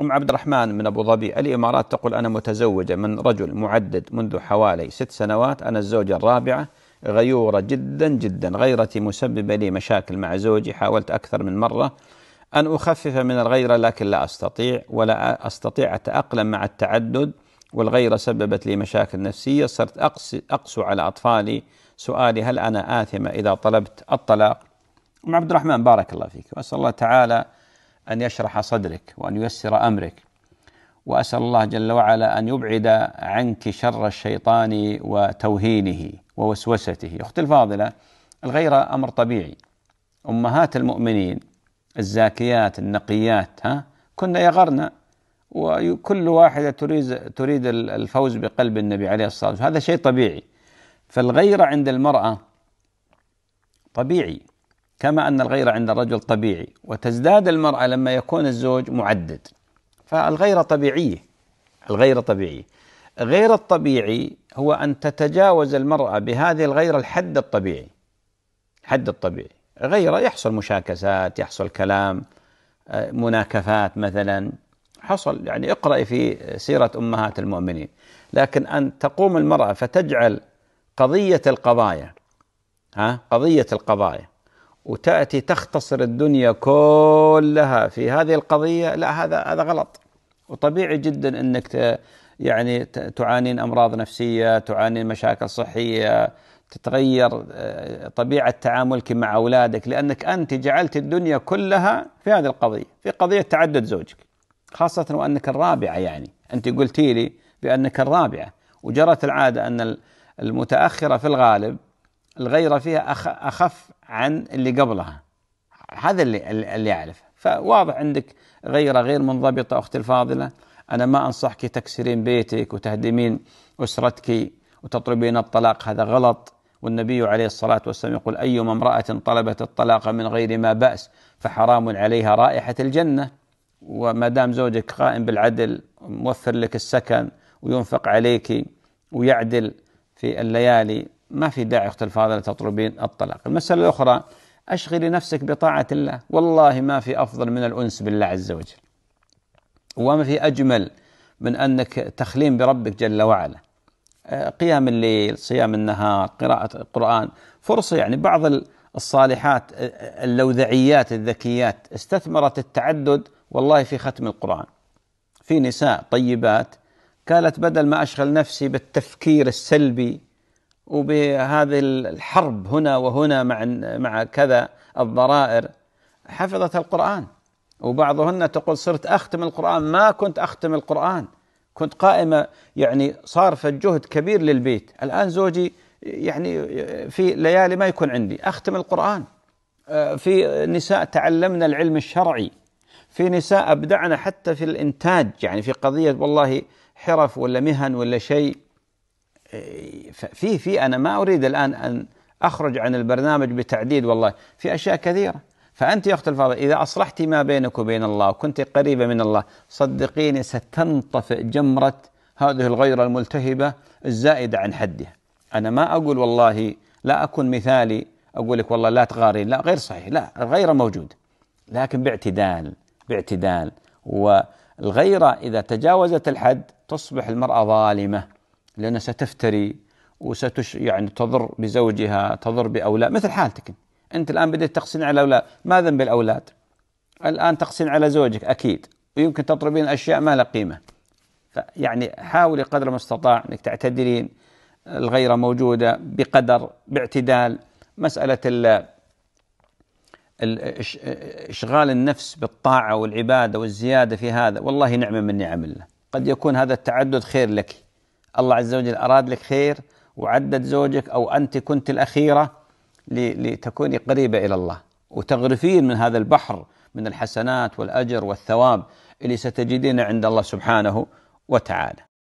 أم عبد الرحمن من أبو ظبي الإمارات تقول أنا متزوجة من رجل معدد منذ حوالي ست سنوات أنا الزوجة الرابعة غيورة جدا جدا غيرتي مسببة لي مشاكل مع زوجي حاولت أكثر من مرة أن أخفف من الغيرة لكن لا أستطيع ولا أستطيع أتأقلم مع التعدد والغيرة سببت لي مشاكل نفسية صرت أقسو على أطفالي سؤالي هل أنا آثمة إذا طلبت الطلاق أم عبد الرحمن بارك الله فيك وأسأل الله تعالى أن يشرح صدرك وأن ييسر أمرك وأسأل الله جل وعلا أن يبعد عنك شر الشيطان وتوهينه ووسوسته أختي الفاضلة الغيرة أمر طبيعي أمهات المؤمنين الزاكيات النقيات ها كن يغرن وكل واحدة تريد تريد الفوز بقلب النبي عليه الصلاة والسلام هذا شيء طبيعي فالغيرة عند المرأة طبيعي كما أن الغيرة عند الرجل طبيعي وتزداد المرأة لما يكون الزوج معدد فالغيرة طبيعية الغيرة طبيعية غير الطبيعي هو أن تتجاوز المرأة بهذه الغيرة الحد الطبيعي الحد الطبيعي غيرة يحصل مشاكسات يحصل كلام آه، مناكفات مثلا حصل يعني اقرأي في سيرة أمهات المؤمنين لكن أن تقوم المرأة فتجعل قضية القضايا ها قضية القضايا وتاتي تختصر الدنيا كلها في هذه القضيه لا هذا هذا غلط وطبيعي جدا انك يعني تعانين امراض نفسيه تعانين مشاكل صحيه تتغير آه، طبيعه تعاملك مع اولادك لانك انت جعلت الدنيا كلها في هذه القضيه في قضيه تعدد زوجك خاصه وانك الرابعه يعني انت قلتي لي بانك الرابعه وجرت العاده ان المتاخره في الغالب الغيرة فيها أخف عن اللي قبلها هذا اللي اللي اعرفه فواضح عندك غيرة غير منضبطة أختي الفاضلة أنا ما أنصحك تكسرين بيتك وتهدمين أسرتك وتطلبين الطلاق هذا غلط والنبي عليه الصلاة والسلام يقول أيما امرأة طلبت الطلاق من غير ما بأس فحرام عليها رائحة الجنة وما دام زوجك قائم بالعدل موفر لك السكن وينفق عليك ويعدل في الليالي ما في داعي اختي الفاضله تطلبين الطلاق المساله الاخرى اشغلي نفسك بطاعه الله والله ما في افضل من الانس بالله عز وجل وما في اجمل من انك تخليم بربك جل وعلا آه، قيام الليل صيام النهار قراءه القران فرصه يعني بعض الصالحات آه، آه، اللوذعيات الذكيات استثمرت التعدد والله في ختم القرآن في نساء طيبات قالت بدل ما أشغل نفسي بالتفكير السلبي وبهذه الحرب هنا وهنا مع مع كذا الضرائر حفظت القرآن وبعضهن تقول صرت أختم القرآن ما كنت أختم القرآن كنت قائمة يعني صارفة جهد كبير للبيت الآن زوجي يعني في ليالي ما يكون عندي أختم القرآن آه، في نساء تعلمنا العلم الشرعي في نساء أبدعنا حتى في الإنتاج يعني في قضية والله حرف ولا مهن ولا شيء في في انا ما اريد الان ان اخرج عن البرنامج بتعديد والله في اشياء كثيره فانت يا اختي الفاضله اذا اصلحتي ما بينك وبين الله وكنت قريبه من الله صدقيني ستنطفئ جمره هذه الغيره الملتهبه الزائده عن حدها. انا ما اقول والله لا اكون مثالي اقول لك والله لا تغارين لا غير صحيح لا الغيره موجوده لكن باعتدال باعتدال والغيره اذا تجاوزت الحد تصبح المراه ظالمه لأنها ستفتري وستش يعني تضر بزوجها تضر بأولاد مثل حالتك أنت الآن بديت تقسين على الأولاد ما ذنب الأولاد الآن تقسين على زوجك أكيد ويمكن تطلبين أشياء ما لها قيمة يعني حاولي قدر ما استطاع أنك تعتدلين الغيرة موجودة بقدر باعتدال مسألة اشغال النفس بالطاعة والعبادة والزيادة في هذا والله نعمة من نعم الله قد يكون هذا التعدد خير لك الله عز وجل أراد لك خير وعدت زوجك أو أنت كنت الأخيرة لتكوني قريبة إلى الله وتغرفين من هذا البحر من الحسنات والأجر والثواب اللي ستجدين عند الله سبحانه وتعالى